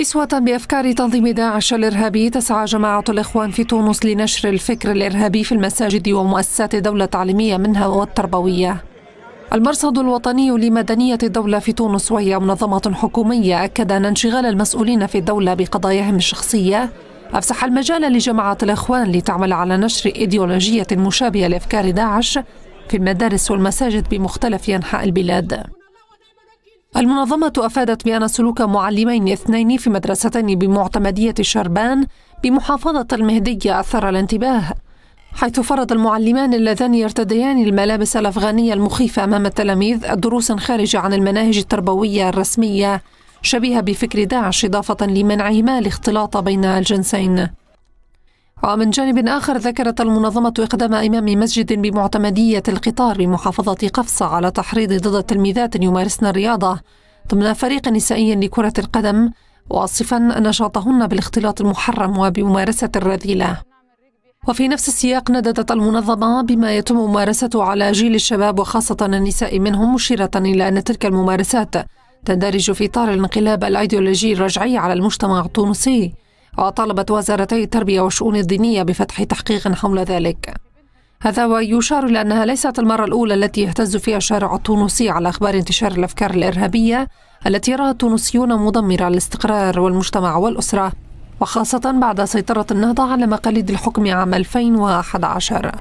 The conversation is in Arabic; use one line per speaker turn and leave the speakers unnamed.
إسوة بأفكار تنظيم داعش الإرهابي تسعى جماعة الإخوان في تونس لنشر الفكر الإرهابي في المساجد ومؤسسات الدولة التعليمية منها والتربوية المرصد الوطني لمدنية الدولة في تونس وهي منظمة حكومية أكد أن انشغال المسؤولين في الدولة بقضاياهم الشخصية أفسح المجال لجماعة الإخوان لتعمل على نشر إيديولوجية مشابهة لأفكار داعش في المدارس والمساجد بمختلف أنحاء البلاد المنظمة أفادت بأن سلوك معلمين اثنين في مدرستين بمعتمدية شربان بمحافظة المهدية أثر الانتباه حيث فرض المعلمان اللذان يرتديان الملابس الأفغانية المخيفة أمام التلاميذ دروسا خارجة عن المناهج التربوية الرسمية شبيهة بفكر داعش إضافة لمنعهما الاختلاط بين الجنسين ومن جانب آخر ذكرت المنظمة إقدام إمام مسجد بمعتمدية القطار بمحافظة قفصة على تحريض ضد تلميذات يمارسن الرياضة ضمن فريق نسائي لكرة القدم واصفا نشاطهن بالاختلاط المحرم وبممارسة الرذيلة وفي نفس السياق نددت المنظمة بما يتم ممارسته على جيل الشباب وخاصة النساء منهم مشيرة إلى أن تلك الممارسات تندرج في إطار الانقلاب الأيديولوجي الرجعي على المجتمع التونسي وطالبت وزارتي التربية والشؤون الدينية بفتح تحقيق حول ذلك هذا ويشار إلى أنها ليست المرة الأولى التي يهتز فيها الشارع التونسي على أخبار انتشار الأفكار الإرهابية التي يراها التونسيون مدمرة للاستقرار والمجتمع والأسرة وخاصة بعد سيطرة النهضة على مقاليد الحكم عام 2011